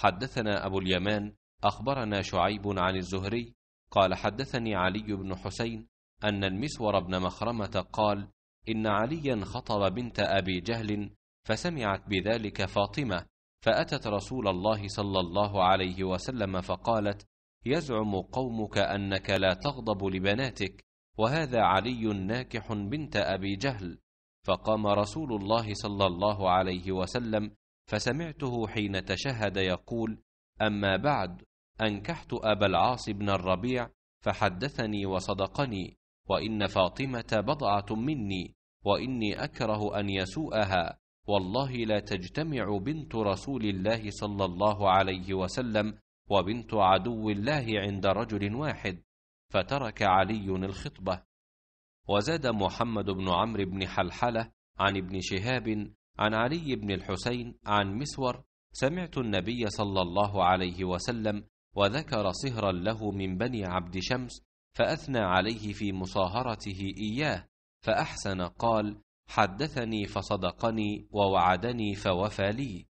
حدثنا أبو اليمان أخبرنا شعيب عن الزهري قال حدثني علي بن حسين أن المسور بن مخرمة قال إن عليا خطب بنت أبي جهل فسمعت بذلك فاطمة فأتت رسول الله صلى الله عليه وسلم فقالت يزعم قومك أنك لا تغضب لبناتك وهذا علي ناكح بنت أبي جهل فقام رسول الله صلى الله عليه وسلم فسمعته حين تشهد يقول اما بعد انكحت ابا العاص بن الربيع فحدثني وصدقني وان فاطمه بضعه مني واني اكره ان يسوءها والله لا تجتمع بنت رسول الله صلى الله عليه وسلم وبنت عدو الله عند رجل واحد فترك علي الخطبه وزاد محمد بن عمرو بن حلحله عن ابن شهاب عن علي بن الحسين عن مسور سمعت النبي صلى الله عليه وسلم وذكر صهرا له من بني عبد شمس فأثنى عليه في مصاهرته إياه فأحسن قال حدثني فصدقني ووعدني فوفى لي